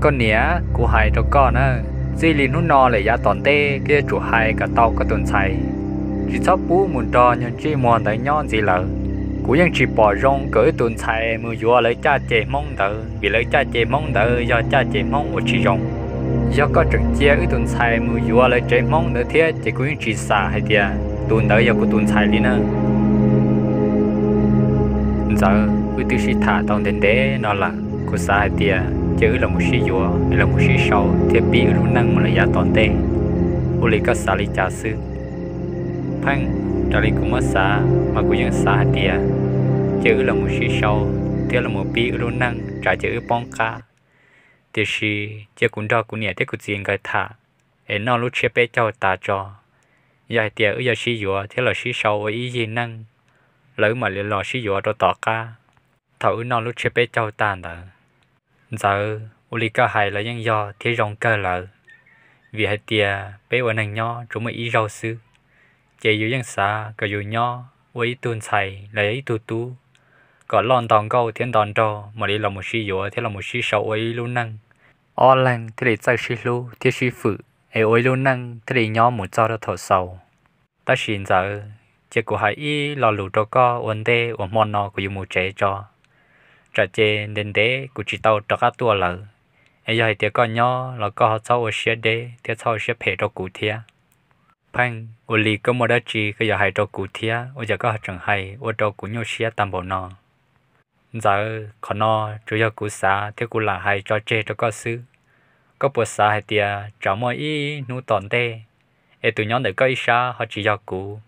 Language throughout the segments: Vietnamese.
con nía cụ hải cho con á dì lì nút no lại ya tòn tê kia chủ hải cả tàu cả tuần sai. chỉ sắp bú muốn cho nhân chi mòn tới nhon gì lợ cụ nhân chỉ bỏ rong cởi tuần sai, mưa gió lấy cha chế mong tự vì lấy cha chế mong tự do cha chế mong ở chỉ rong do có trực chia cái tuần sai, mưa gió lấy chế mong nữa thiệt, chỉ cụ chỉ xả hay tiệt tuần tới giờ có tuần sai đi nữa giờ cứ tư sĩ thả tông đến đế nó là cụ xả hay tiệt chữ là một sĩ dùa là một sĩ sâu thế bi ở năng mà là giá toàn tê ô lì có xả lý trả sư phăng trả lý cũng mất xa mà cũng xa hạt tìa chữ là một sĩ sâu thế là một bi ở năng trả chữ bong ca thế sĩ chứ cũng đó cũng nhẹ thế cũng chuyện cái thả em nó lúc chế bé cho ta cho dài dạ tìa ở giờ dạ sĩ dùa thế là sĩ sâu ở ý gì năng lỡ mà liền lò sĩ dùa đó tỏ ca thảo thấu nó lúc chế bé cho ta nữa giờ dạ, ulika hay là những do thế rong cơ lợ vì hai tia bé ở nàng nho chúng mới ý rau sư chỉ dù những xa cả dù nho với tuần xài là ấy tu tu có lon tòng câu thiên đòn trò mà đi là một sĩ dỗ thế là một sĩ sầu ấy luôn năng o lăng thế để chạy sĩ lu thế sĩ phụ ấy ấy luôn năng thế để nho một cho đó thổ sầu ta xin giờ dạ, chỉ của hai ý là lụt cho co ổn đề ổn mòn nó của dùng một trẻ cho trở chế đến đế của chị tàu trở cả tua lợ ấy giờ thì con nhỏ là có họ sau xe đế thì sau xe phe cho cụ thia phan, ô lì có một đứa chị cái giờ hay cho cụ thia ô giờ có chẳng hay ô cho cụ nhau xe tam bộ nó giờ còn nó chủ yếu cụ xã thì cụ là hay cho chế cho có sư có bộ xã hay tia cho mọi ý nu tòn tê ấy tụi nhóm để có ý xa họ chỉ cho cụ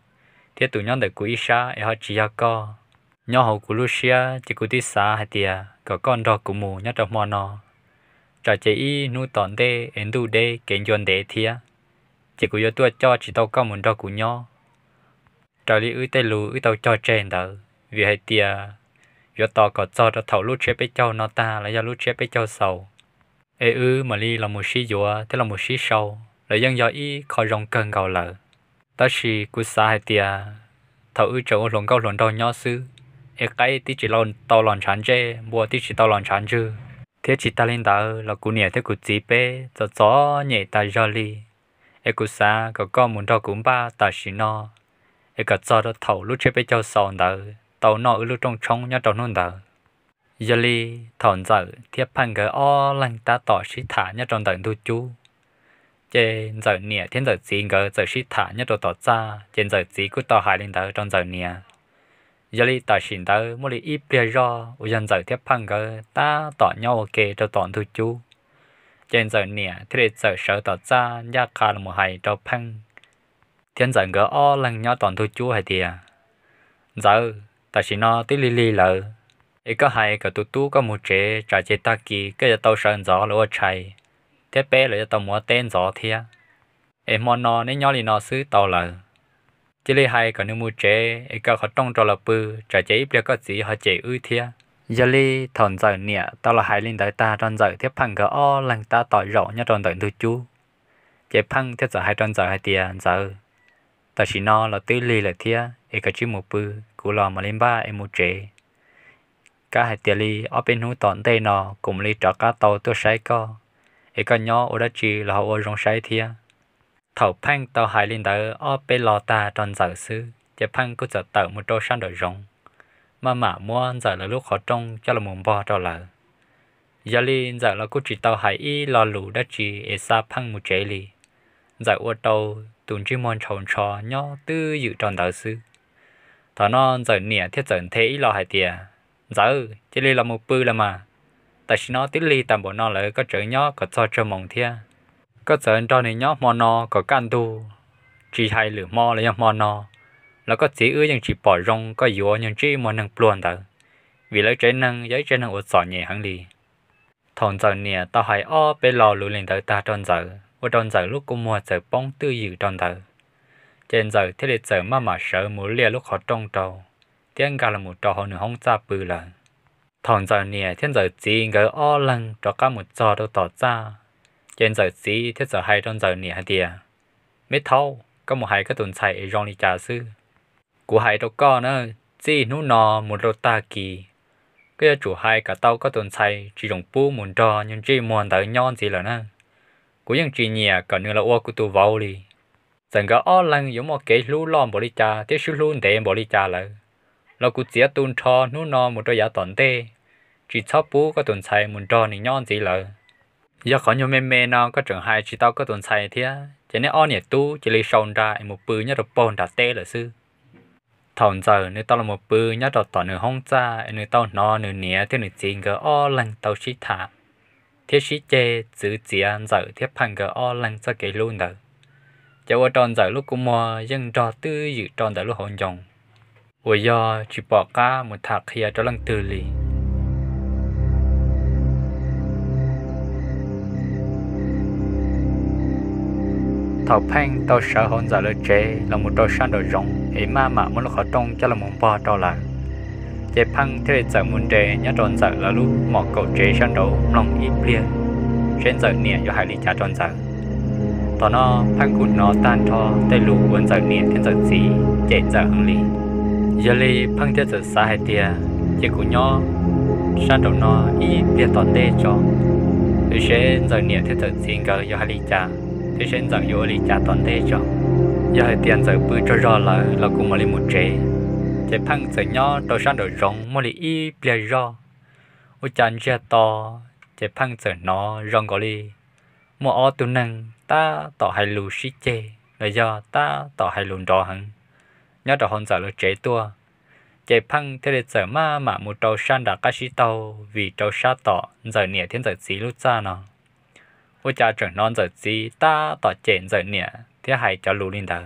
thế tụi nhóm để cụ ý xa ấy họ chỉ cho co nhỏ hậu của Lucia chỉ có tí xa hay tiề có con đó của mù nhất trong mò nó trò chơi y nu tòn đê ấn đu đê kiến dọn đê thia chỉ có yo tua cho chỉ tao con muốn đó của nhỏ trò lý ư tê lù ư tao cho trên đó vì hay tiề yo tao có cho đó thầu lúc chế bé cho nó ta là do lúc chế bé cho sầu ê ư mà li là một sĩ dùa thế là một sĩ sâu là dân do y khỏi rong cơn gạo lợ ta chỉ của xa hay tiề thầu ư chỗ lồng gạo lồng đo nhỏ xứ cái tí chỉ lon tàu lon chán chê mua tí chỉ tàu lon chán chứ thế chỉ ta lên tàu là cú nhẹ thế cú chỉ bé cho gió nhẹ ta gió li e cú xa có con muốn cho cũng ba ta xí nó. e cả cho đó thầu lúc chơi bé cho sòn tàu tàu nọ ở lúc trong trong nhá trong nôn tàu gió li thòn giờ thiếp phăng cái o lăng ta tỏ xí thả nhá trong tàu thu chú chế giờ nhẹ thiên giờ chỉ cái giờ xí thả nhá trong tàu xa chê giờ chỉ cú tàu hai lên tàu trong giờ nhẹ giờ đi tài xin tới mỗi đi ít bia do dân giờ tiếp phăng cơ ta tỏ nhau ok cho toàn thu chú trên giờ nè thì để giờ sợ tỏ ra nhà cả là một hai cho phăng thiên giờ gỡ o lần nhau toàn thu chú hay tiề giờ tài xin nó tí li li lợ ấy có hai cái tu tu có một chế trả chế ta kỳ cái giờ tao sợ gió lúa chạy thế bé là giờ tao mua tên gió thia em mòn nó nên nhau thì nó xứ tao lợ chỉ lấy hai cái nếu mua chế cái cả họ trong cho là bự trái chế bây cái gì họ chế ưu thia giờ lấy thằng giờ nè tao là hai linh đại ta tròn giờ tiếp phăng cái o lần ta tỏi rõ nhá tròn giờ thứ chú chế phăng tiếp giờ hai tròn giờ hai tiền giờ tao chỉ no là tư lì là thia cái cả chỉ mua bự cú lò mà lên ba em mua chế cái hai tiền lì ở bên hú tòn tây nọ cùng lì cho cá tàu tôi sấy co cái cả nhỏ ở đó chỉ là họ ở rong sấy thia thầu phăng tàu hải linh tờ ở bê lò ta tròn giờ sư chế phăng cứ giờ tờ một đôi sang đời rong mà mà mua giờ là lúc khó trông cho là muốn bỏ cho lờ giờ li giờ là cứ chỉ tàu hải y lò lù đã chỉ ế sa phăng một chế li giờ ô tàu tụn chỉ mòn tròn trò nhỏ tư dự tròn tờ sư thọ non giờ nỉa thiết giờ thế y lò hải tiề giờ chế li là một bư là mà tại sao nó tí li tạm bộ nó lại có chữ nhỏ có cho cho mộng thiệt có sợ cho này nhóc mò no có can tu chỉ hay lửa mò là nhóc mò no là có chỉ ư nhưng chỉ bỏ rong có yếu nhưng chỉ mò năng pluon tờ vì lấy trái năng giấy trái năng ột sọ nhẹ hẳn đi thằng giờ nè tao hay o bê lò lũ lên tới ta tròn giờ ở tròn giờ lúc cũng mua giờ bóng tư dự tròn giờ trên giờ thế lịch giờ mà mà sợ mũ lia lúc họ trong trầu tiếng gà là một trò họ nửa không ra bự là thằng giờ nè thiên giờ chỉ ngỡ o lăng cho cả một trò đâu tỏ trên giờ xí thiết giờ hay trong giờ nè hả tia, mít thâu có một hai cái tuần chạy rong đi trà sư của hai đâu có nữa chỉ nú nò một đôi ta kỳ cái chủ hai cả tao có tuần chạy chỉ dùng pu muốn trò nhưng chỉ muốn tới nhon gì là nữa của những chỉ nhẹ cả nữa là ô của tu vào đi rằng cái ô lăng giống một cái lú lon bỏ đi trà tiếp sư luôn để bỏ đi trà là, là cụ chỉ tuần trò nú nò một đôi giả toàn tê chỉ sắp pu có tuần chạy muốn trò nên nhon gì là giờ khó nhiều mê mê nó có trường hai chỉ tao có tuần sai thế cho nên on nhẹ tu chỉ lấy sông ra em một bự nhất rồi bồn đã tê là sư thằng giờ nếu tao là một bự nhất rồi tao nửa hông ra nếu tao nó nửa nhẹ thế nửa chín cái o lần tao chỉ thả thế chỉ chê giữ chỉ giờ thế phăng cái o lần cho cái luôn đó cho ở tròn giờ lúc cũng mò nhưng trò tư dự tròn giờ lúc hồn dòng ủa giờ chỉ bỏ cả một thạc kia cho lăng tư liền thọ phanh tàu sợ hồn giả lỡ chế là một đôi sang đồ rộng ấy mà mà muốn khó trông cho là muốn bỏ tàu là chế phăng thế giờ muốn đề nhớ tròn giờ là lúc mỏ cầu chế sang đầu lòng ít bia trên giờ nè do hải lý trả tròn giờ tỏ nó phăng cụt nó tan thò tay lũ uốn giờ nè thiên giờ gì chạy giờ hằng lý giờ lý phăng thế giờ xa hai tia chế của nhó sang đầu nó ít bia toàn tê cho sẽ giờ nè thiên giờ gì ngờ do hải lý trả thế sinh giờ vô lý cha toàn thế cho giờ hơi tiền giờ bự cho rõ là là cũng mà lý một chế chế phăng giờ nhỏ đồ sang đồ rong mà lý y bia rõ u chan chia to chế phăng giờ nó rong gọi lý mua ô tu năng ta tỏ hai lù xí chê là do ta tỏ hai lùn đỏ hằng nhớ đồ hòn giờ là chế tua chế phăng thế để giờ ma mà một đầu sang đã cá sĩ tàu vì đầu sa tỏ giờ nỉa thiên giờ xí lúc xa nó 我家 trưởng non giờ gì ta tỏ chén giờ nè thế hay cho lù lên đó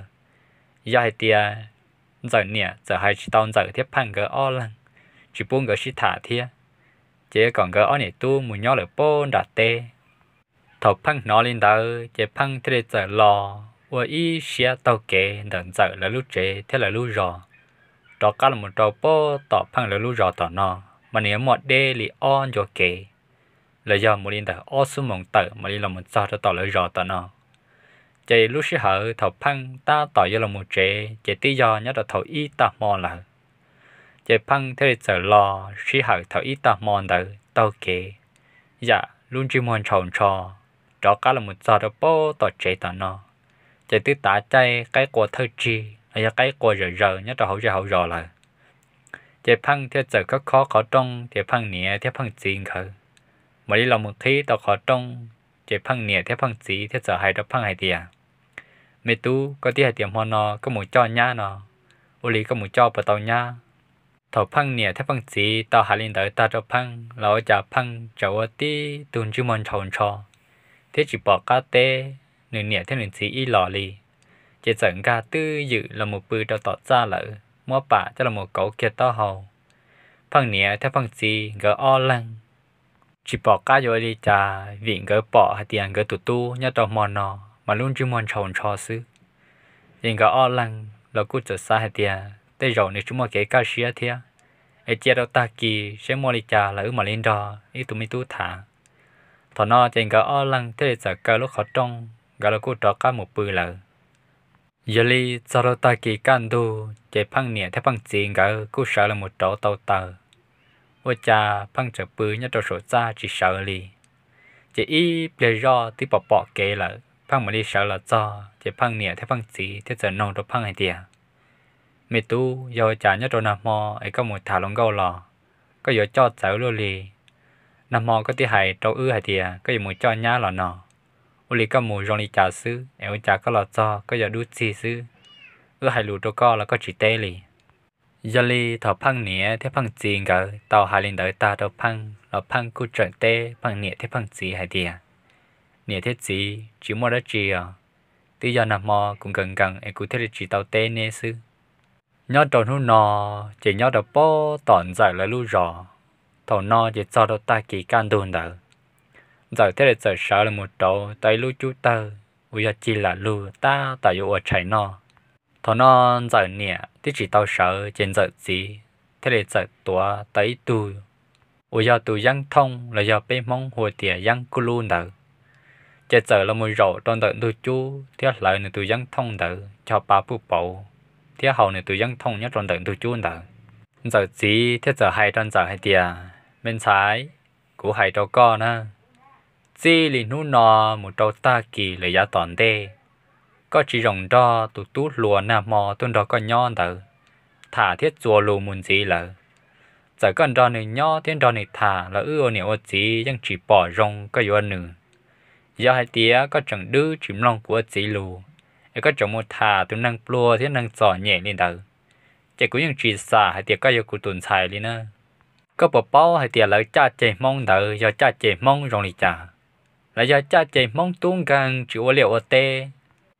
giờ hay tia giờ nè giờ hay chỉ tao giờ thế phăng cái o lăng chỉ buông cái chỉ thả thế chế còn cái o này tu mù nhỏ là bôn đặt tê thọ phăng nó lên đó chế phăng thế giờ lò và ý xe tàu kê đợt giờ là lúc chế thế là lúc rò đó cả là một trò bó tỏ phăng là lúc rò tỏ nó mà nếu một đê lì on cho kê là do một linh tờ ô số mộng tự mà đi là một sao cho tỏ lời rõ tận nó chạy lúc sau hở thầu phăng ta tỏ do là một trẻ chạy tí do nhớ là thầu y ta mò là chạy phăng theo giờ lo sĩ hở thầu y ta mò tờ tao kể dạ luôn chỉ muốn trồng trò đó cả là một sao cho bố tỏ trẻ tận nó chạy tí tả chay cái của thơ chi là cái của giờ giờ nhớ là hậu rờ hậu rờ là chạy phăng theo giờ khó khó khó trong chạy phăng nhẹ theo phăng tiền khởi mà đi lòng một khi khó trong chế phăng nỉa theo phăng xí theo sợ hại đó phăng hại tiề mẹ tú có tí hại tiệm hoa nó có một cho nhá nó ô lý có một cho bà tao nhá thọ phăng nỉa theo phăng xí tao hại lên tới tao cho phăng là ô phăng cháu ô tí tuần chú mòn tròn trò thế chỉ bỏ cá tê nửa nỉa theo nửa xí y lò chế giận ca tư dự là một bự đầu tọt ra lỡ mua bả cho là một cậu kia to hầu phăng nỉa theo phăng xí gỡ o lăng chỉ bỏ cá rồi đi trả viện cái bỏ hay tiền cái tụt tu nhớ trong mòn nọ mà luôn chỉ mòn tròn cho xứ tiền cái o lăng là cứ trở xa hay tiền tới rồi nếu chúng mà cái cá xía thế ai chia đâu ta kỳ sẽ mua đi trả là ư mà lên đó ít tụi mình tu thả thọ nọ tiền cái o lăng thế là cái lúc khó trong cái là cứ cá một bự lợ giờ đi sau đó ta kỳ can tu chạy phăng nhẹ theo phăng tiền cái cứ sợ là một chỗ tàu tàu ว่าจะพังจะปืนยัดตัวสจ้าจีเสลีจะอีเปลี่ยรอที่ปอปอเกลพังมันดีเสละจ้าจะพังเนี่ยที่พังสีที่จะนองตัวพังไอเดียมีตู้ยอจ่ายัดตัวนามอไอ้ก็หมดถาลงเกาหลอก็ยอจอดเสาลุลีนามอก็ที่หายตัวอื้อไอเดียก็อยู่หมดจอดย้าหลอนออุลีก็หมูรองลีจ่าซื้อเอวจ่าก็หลอจ้าก็ยอดูซีซื้อเอื้อหายหลุดตัวก็แล้วก็จีเตลี giờ li thọ phăng nĩa thế phăng gì cả tàu hà linh đợi ta đâu phăng nó phăng cú trận tê phăng nĩa thế phăng gì hay đi à nĩa thế gì chỉ mua đó chỉ à tí giờ nằm mò cũng gần gần em cũng thế chỉ tàu tê nè sư nhớ tròn hú nò chỉ nhớ đầu bó tòn giải lại lú rò thầu nò chỉ cho đầu ta kỳ can đồn đỡ giờ thế là sợ sợ là một đầu tay lú chú tơ bây giờ chỉ là lú ta tại ở chạy nò thọ nó giờ nè tí chỉ tao sợ trên giờ gì thế để giờ tua tới tu ô giờ tu giang thông là giờ bé mong hồi tiề giang cú lu nợ chế giờ là mùi rổ trong đợt tu chú thế lợi tu giang thông nợ cho ba bút bộ thế hậu này tu giang thông nhất trong đợt tu chú nợ giờ gì thế giờ hay trong giờ hay tiề bên trái của hai trâu con ha. chỉ là nó nọ một trâu ta kỳ là giá toàn đê có chỉ rồng đo tụt tú lùa nà mò tuân đó có nho tờ thả thiết chùa lù muốn gì lờ giờ con đo này nho thiên đo này thả là ư ô niệm ô gì nhưng chỉ bỏ rồng có yếu nữ giờ hai tía có chẳng đứ chìm lòng của gì lù ấy có chẳng một thả tụ năng plua thiên năng giỏ nhẹ lên tờ chạy cũng nhưng chỉ xả hai tía có yếu cụ tuần xài lên nữa có bỏ bao hai tía lỡ cha chạy mong tờ do cha chạy mong rồng lì chả là do cha chạy mong tung càng chịu liệu ô tê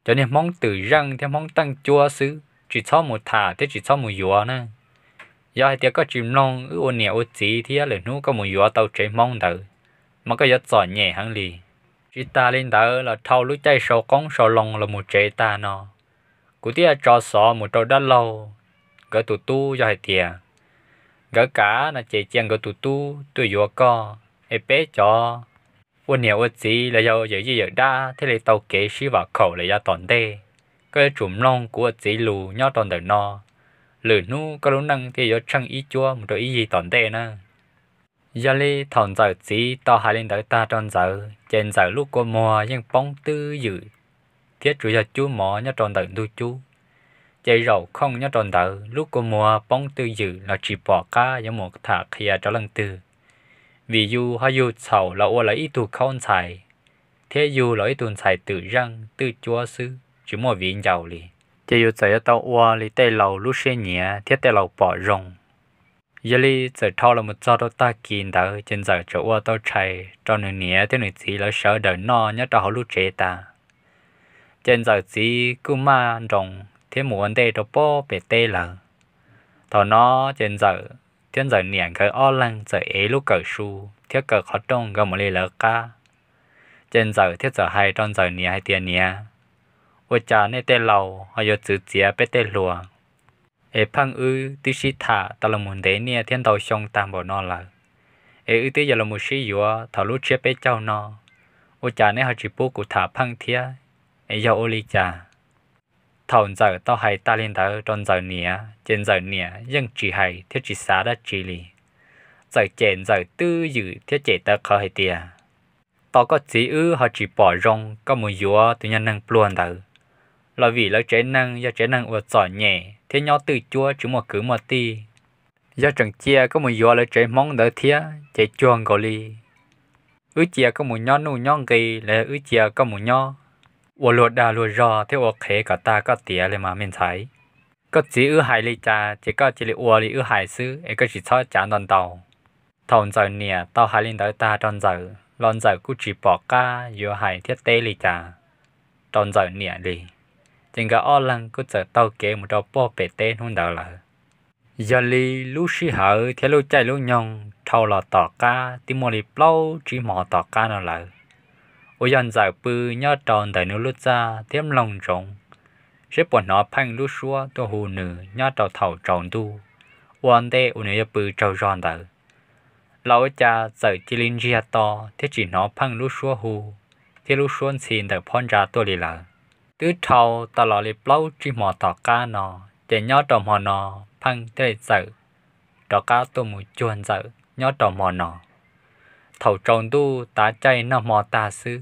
cho nên mong tự răng theo mong tăng chua xứ chỉ cho một thả thế chỉ cho một yếu nữa do hai tiếng có chim non ư ôn nhẹ ôn chỉ thì là nu có một yếu tàu chế mong đỡ mà có giật giỏi nhẹ hăng lì chỉ ta lên đỡ là thâu lũ chạy sầu con sầu lòng là một chế ta nó cụ tia cho sọ một trâu đất lâu gỡ tụ tu do hai tiếng gỡ cá là chế chiang gỡ tụ tu tôi yếu co ép bé cho 我鸟我只来要有一有哒，thế là tàu kế sĩ vào khẩu là ra toàn đê. Cái chùm long của chỉ lù nhó toàn đời no. Lử nu có lúc năng thì do trăng ý chua một đôi ý gì toàn đê nữa. Giờ lê thòn giờ chỉ to hai lên tới ta tròn giờ, trên giờ lúc có mùa nhưng bóng tư dự. Thiết chủ giờ chú mỏ nhó tròn đời tu chú. Chạy rầu không nhó tròn đời, lúc có mùa bóng tư dự là chỉ bỏ cá giống một thả khía cho lần tư vì dù họ dù sầu là ô là ít tu không xài thế dù là ít tu xài tự răng tự chúa sư chỉ một vị giàu li thế dù giờ tao ô li tay lầu lúc xe nhẹ thế tay lầu bỏ rồng giờ li giờ thao là một do đó ta kín đỡ trên giờ chỗ ô tao chạy cho nửa nhẹ thế nửa chỉ là sợ đời no nhất cho họ lúc chế ta trên giờ chỉ cứ ma rồng thế muốn đây cho bỏ về tê là thọ nó trên giờ เท่ยงจะเนียนเคยอ้อนังจะเอลูกเกิดชูเที่ยงเกิดขอดงก็ไม่เลยละก้าจนจะเที่ยงจะให้ตอนจะเนียให้เตียเนียวจาในเตเหลาหอยจืดเจียไป็ดเตลัวเอพังอื้อติชิตาตะลมุนเดเนียเที่ยงเตาชงตามบ่นอนละเออที่ยาลมุชิยัวทะลุเชียเปเจ้านอวจาในหอจิปุกุถาพังเทียเอยาโอลิจา thầu giờ tao hay ta lên đó tròn giờ nè trên giờ nè nhưng chỉ hay thiết chỉ xá đã chỉ lì giờ chèn giờ tư dự thiết chế ta khó hay tia tao có chỉ ư họ chỉ bỏ rong có một dúa tự nhân năng luôn đó là vì là chế năng do chế năng uất giỏi nhẹ thế nhau từ chua chứ một cứ một ti do chẳng chia có một dúa là chế mong đỡ thía chế chuông gọi li ứ chia có một nhon nụ nhon kỳ là ứ chia có một nhon 我落大落热，thế 我 khé cả ta cả tía lên mà mình Có chỉ ư hại lý cha, chỉ có chỉ lý ua lý ư hại sư, ấy có chỉ cho chán đoàn tàu. Thòng giờ nè, tao hại lên tới ta đoàn giờ, đoàn giờ cũng chỉ bỏ ca, dù hại thiết tế lý cha. Đoàn giờ nè lý. Chính cả ô lăng cũng giờ tao kế một đầu bó bể tế hôn đỡ lỡ. Giờ lý lúc xí hở, theo lúc chạy lúc nhong, thâu lọ tỏ ca, tìm mô lý blâu, chỉ mò tỏ ca nào lỡ ô dân giải bư nhớ tròn tại nước lút ra thêm lòng trống sẽ bọn nó phanh lút xua tôi hù nữ nhớ trò thảo tròn tu quan tê ô nữ bư trầu tròn tại lão cha giải chỉ linh gia to thế chỉ nó phanh lút xua hù thế lút xuân xin tại phong ra tôi lì là tứ thầu ta lọ lịp lâu chỉ mò tỏ ca nó để nhớ trò mò nó phanh tê giải trò cá tôi mù chuồn giải nhớ trò mò nó thảo tròn tu tá chay nó mò ta sư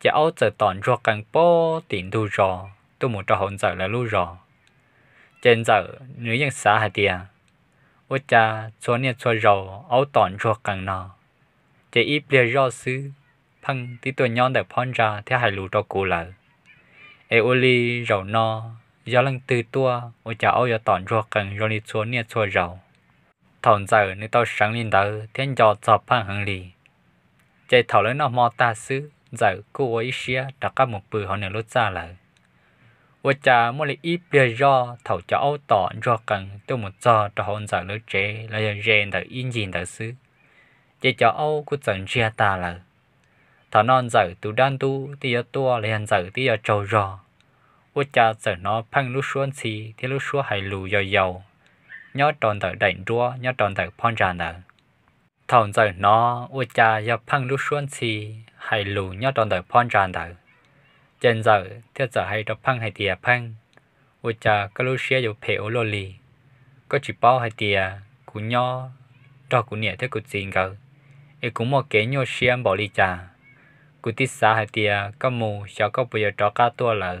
giờ ô giờ tòn cho càng tiền đu rò tôi muốn cho hồn giờ là lu rò trên giờ nữ nhân xã hạt tiền ô cha cho nên cho rò ô tòn cho càng nọ chỉ ít bia rò xứ phăng tí tôi nhon được phong ra theo hai lũ cho cụ lợ e ô li rò no do lăng từ tua ô cha ô giờ tòn cho càng rồi đi cho nên thằng giờ nếu tao sáng lên đầu thiên cho cho phăng hằng lì chạy thảo lấy nó mò ta xứ giờ cô ấy xia đã có một bữa họ nửa lốt ra lại và cha mỗi lần ít bia do thầu cho âu tỏ do cần tôi một giờ cho hôn giờ lứa trẻ là giờ rèn đỡ yên gì đỡ xứ chỉ cho âu của dần chia ta là thằng non giờ tu đan tu thì giờ tua liền giờ thì giờ trâu rò và cha giờ nó phăng lúc xuống xì thì lúc xuống hay lù dầu dầu nhớ tròn tờ đảnh đua nhớ tròn tờ phong tràn tờ à. thằng giờ nó và cha giờ phăng lúc xuống xì hay lù nhớ trong đời phong tràn đời trên giờ thiết giờ hay đó phăng hay tiề phăng ôi cha các lối xe dù phê ô lô lì có chỉ bao hay tiề cú nhớ cho cú nhẹ thế cú xin gờ ấy cú một cái nhô xe bỏ đi cha cú tít xa hay tiề có mù sao có bây giờ cho cá tua lợ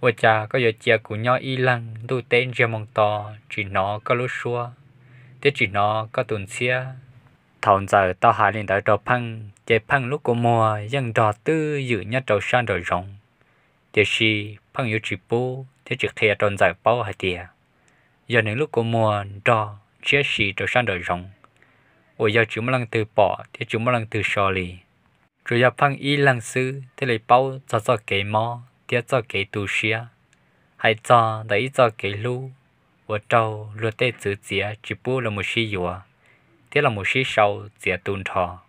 ôi cha có giờ chia cú nhó y lăng đu tên riêng mong to chỉ nó có lối xua thế chỉ nó có tuần xia thòng giờ tao hà lên tới trò phăng chế phăng lúc cô mùa dân trò tư dự nhất trò san rồi rộng chế si phăng yêu chỉ bố thế chỉ khe tròn giờ bao hai tia giờ những lúc cô mùa trò chế si trò san rồi rộng ôi giờ chúng lăng từ bỏ thế chúng lăng từ sò lì rồi giờ phăng y lăng sư thế lấy bao cho cho cái mò thế cho cái tu xia hay cho đấy cho cái lu 我找落袋子节，只不了么些药。thế là một chiếc sâu dễ tuôn thọ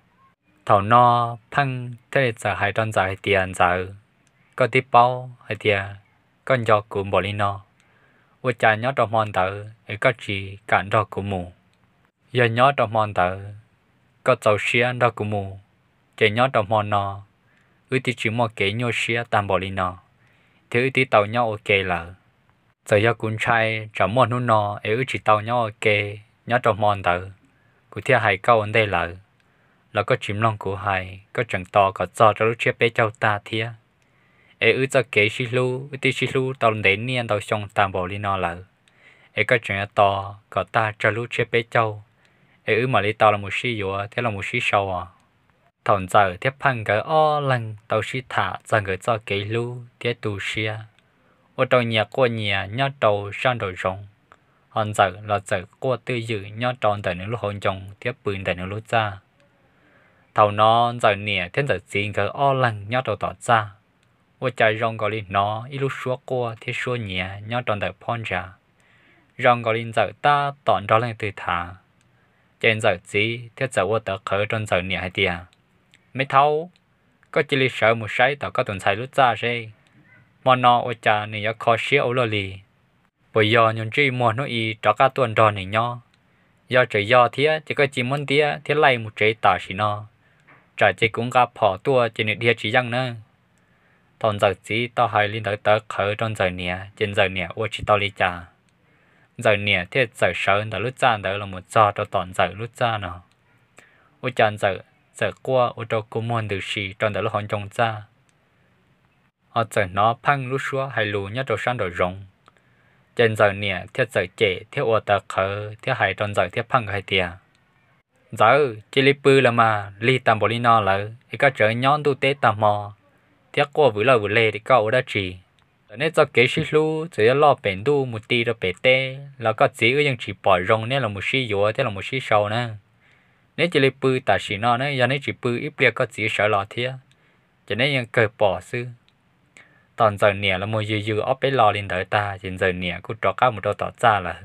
thảo no phăng thế là giờ hai đơn giờ tiền giờ có tiếp bao hay tiền con do cũng bỏ đi no vợ cha nhớ trong mòn tử ấy có chỉ cản đó của mù giờ nhớ trong mòn tử có tàu xe đó của mù chỉ nhớ trong mòn no ưu tí chỉ một cái nhau xe tam bỏ đi no thế ưu tí tàu nhau ok là giờ giờ cũng trai chẳng mòn nó no ấy ưu chỉ tàu nhau ok nhớ trong mòn tử cụ thể hai câu ở đây là là có chim lòng của hai có chẳng to có cho cho lúc chia bé cháu ta thia ê ư cho kế xí lu ư tí xí lu tao đến niên tao xong tạm bỏ li nó là ê có chẳng to có ta cho lúc chia bé cháu ê ư mà li tao là một xí yếu thế là một xí sâu à thằng giờ thế phăng cái o lần tao xí thả rằng cái cho kế lu thế tu xia ô tao nhà qua nhà nhớ tàu sang đầu rồng hòn dở là dở cô tư dự nho tròn tại những lúc hồn trồng tiếp bươn tại những lúc cha thầu nó dở nẻ thiên dở xin cờ o lăng nho đầu tỏ ra vô chạy rong gọi lên nó ít lúc xua cô thì xua nhẹ nho tròn tại pon ra rong gọi lên dở ta tọn đó lên từ thả trên dở gì thiết dở vô tờ khởi tròn dở nẻ hay tiề mấy thâu có chỉ lý sợ một sai tao có tuần sai lúc ra rồi mà nó ô cha này có khó xíu lì bởi do những chi mua nó y cho cả tuần tròn này nhau do trời do thế chỉ có chỉ muốn thế thế lay một trái tả xí nó trả chỉ cũng gặp bỏ tua trên nên địa chỉ răng nữa thon giờ chỉ tao hay lên tới tới khởi trong giờ nè trên giờ nè ô chỉ tao lý trả giờ nè thế giờ sợ là lúc ra đó là một giờ cho toàn giờ lúc ra nó ô chán giờ giờ qua ô cho cô muốn được gì trong đó là hoàn trồng ra ở giờ nó phăng lúc xưa hay lù nhát đồ sáng đồ rồng trên giờ nè thiết giờ trẻ thiết ô tờ khờ thiết hải tròn giờ thiết phăng hai tiền giờ dạ chỉ lấy bư là mà li tam bồ li no lỡ thì các trời nhon tu tế tam mò thiết qua vừa lời vừa lề thì cậu đã chỉ nên cho kế sĩ lu chỉ lo bền tu một tí rồi bền tê là có chỉ ở những chỉ bỏ rong nên là một sĩ yếu thế là một sĩ sâu nè nếu dạ chỉ lấy bư ta sĩ nó nè giờ nên chỉ bư ít liệt có chỉ sợ lo thiết cho dạ nên những cờ bỏ xưa tòn giờ nè là mua dư dư ốp bé lò lên tới ta trên giờ nè cứ cho các một đôi tỏ ra là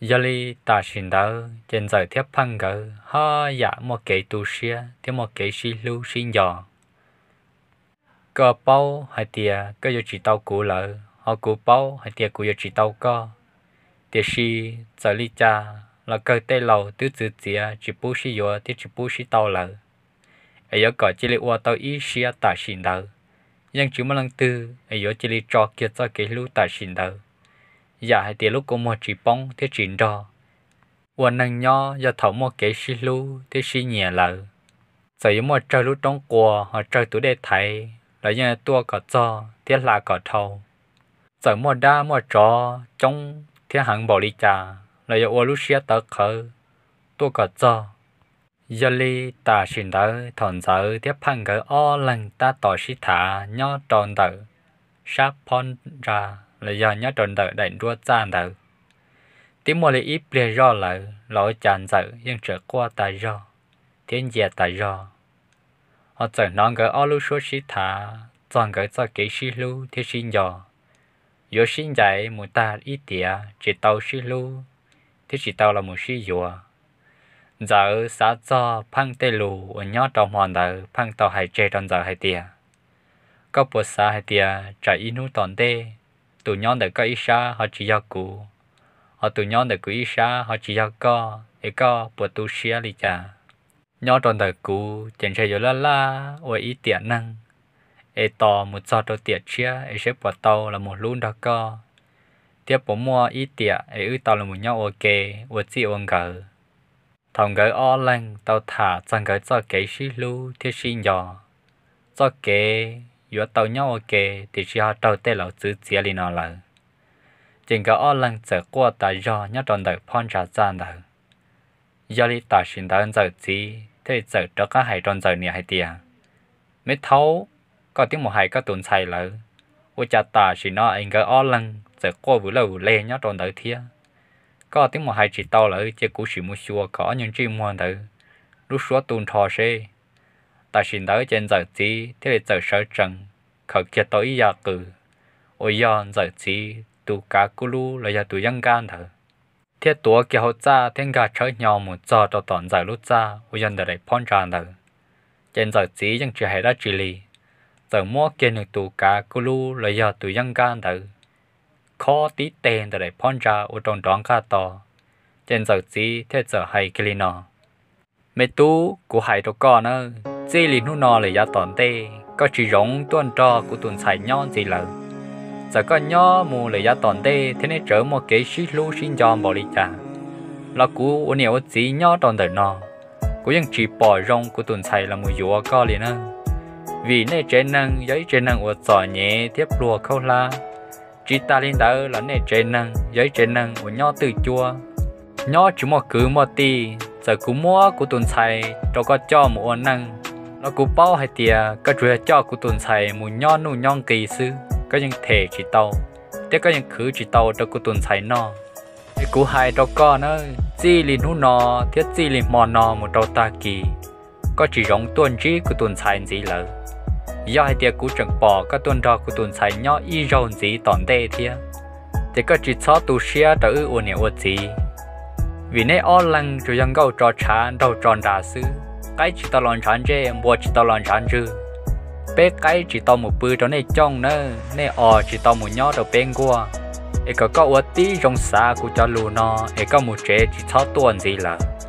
giờ li ta xin đó trên giờ tiếp phăng gỡ ha dạ một cái tu xia tiếp một cái xí lưu xin giò cơ bao hay tia cơ giờ chỉ tao cũ lỡ họ cũ bao hay tia cũ giờ chỉ tao co tia xí giờ li cha là cơ tê lầu tứ chữ chia chỉ bù xí yo tia chỉ bù xí tao lỡ ấy giờ gọi chỉ li qua tao ý xia ta xin đó nhưng chú mà lần tư ấy giờ chỉ trò kia cho cái lưu tại xin đầu giả dạ, hai tiền lúc cô mua chỉ bóng thế chuyện đó quần năng nho do dạ thấu mua cái xí lưu thế xí nhẹ lợ giờ dạ giờ mua chơi lũ trong quà họ chơi tuổi để thấy là nhà tua cả cho thế là cả thâu giờ mua đa mua trò trong thế hàng bảo lý trà là giờ ô lũ xe tớ khờ tua cả cho giờ li ta xin đỡ thọn giờ tiếp phăng gỡ o lần ta tỏ sĩ thả nhó tròn tờ sáp pon ra là giờ nhó tròn tờ đại đua chan tờ tiếng mùa lì ít bia do lợ lỗi chan tờ nhưng trở qua ta do thiên diệt ta do họ chẳng nói gỡ o lu số sĩ thả chọn gỡ cho kỹ sĩ lu thế xin dò yếu xin dạy mù ta ít tỉa chỉ tàu sĩ lu thế chỉ tàu là một sĩ dùa giờ xã cho phăng tê lù ở nhó trong hoàn đời phăng tàu hải chế trong giờ hải tia có bộ xã hải tia trả inu toàn tê tụ nhón đời có ít xa họ chỉ do cũ họ tụ nhón đời cũ ít xa họ chỉ do co ấy co bộ tu xia li cha nhó trong đời cũ chẳng chơi giờ la la ở ít tiện năng ấy to một sao đầu tiện chia ấy xếp vào tàu là một luôn đó co tiếp bộ mua ít tiện ấy ư tàu là một nhau ok ở chỉ ôn cờ thằng cái o lăng tao thả chẳng cái cho cái xí lu thiết xí nhỏ cho kê yếu tao nhau kê thì xí họ trâu tê lão chữ chia li nó là chừng gái o lăng trở qua ta do nhá tròn đời phong trả gian đời do li ta xin ta ơn giờ chi thế giờ cho cái hải tròn giờ nè hay tiền mấy thấu có tiếng một hải có tuần xài lỡ ôi cha ta xin nó anh gái o lăng trở qua vừa lâu lê nhá tròn đời thiêng có tiếng mà hai chỉ tao là chơi cú sĩ mua xua có những chi mua thử lúc xua tuôn thò xe ta xin tới trên giờ tí thế là giờ sợ trần khởi chia tối giờ cử ôi giờ giờ tí tu cá cú lu là giờ tu dân gan thử thế tua kia hậu cha thiên gà chở nhau một giờ cho toàn giờ lúc cha ôi giờ để phong tràn thử trên giờ tí chẳng chưa hề đã chỉ lì giờ mua kia được tu cá cú lu là giờ tu dân gan thử khó tí tên tại phong ra ô trong đoán cả to trên giờ gì thế giờ hay cái nọ mẹ tú của hai đồ con ơ chỉ lì nu nó là ra tòn tê có chỉ rong tuần trò của tuần xài nhon gì lờ giờ có nhó mù là ra tòn tê thế nên trở một cái xí lu xin cho bỏ đi chả là cú ô nhiều chỉ nhó tròn đời nó chỉ bỏ rong của tuần xài là mùi dùa co liền ơ vì nên trên năng giấy trên năng ô giỏi nhẹ tiếp lùa khâu la chỉ ta lên đỡ là nè trên năng giới trên năng của nhau từ chua nhau chúng một cứ một tí giờ cú mua của tuần xài cho có cho một ôn năng nó cú bao hay tiề cái chuyện cho của tuần xài một nhau nụ nhon kỳ sư cái những thể chỉ tàu thế cái những cứ chỉ tàu cho của tuần xài nó cái cú hai cho có nó chỉ liền hú nó thiết chỉ liền mòn nó một đầu ta kỳ có chỉ giống tuần chỉ của tuần xài gì lỡ do hai tia cú chẳng bỏ các tuần đó của tuần sai nhỏ y rồn gì tòn đê thia thì có chỉ cho tu xia trở ư ôn nhiều gì vì nãy o lăng chủ dân gấu cho chả đầu tròn đà sứ, cái chỉ tao lon chán chê mua chỉ tao lon chán chứ, bé cái chỉ tao một bữa cho nãy trong nữa nãy o chỉ tao một nhỏ đầu bên qua ấy có có ua tí rong xa của cho lù nó ấy có một chế chỉ cho tuần gì là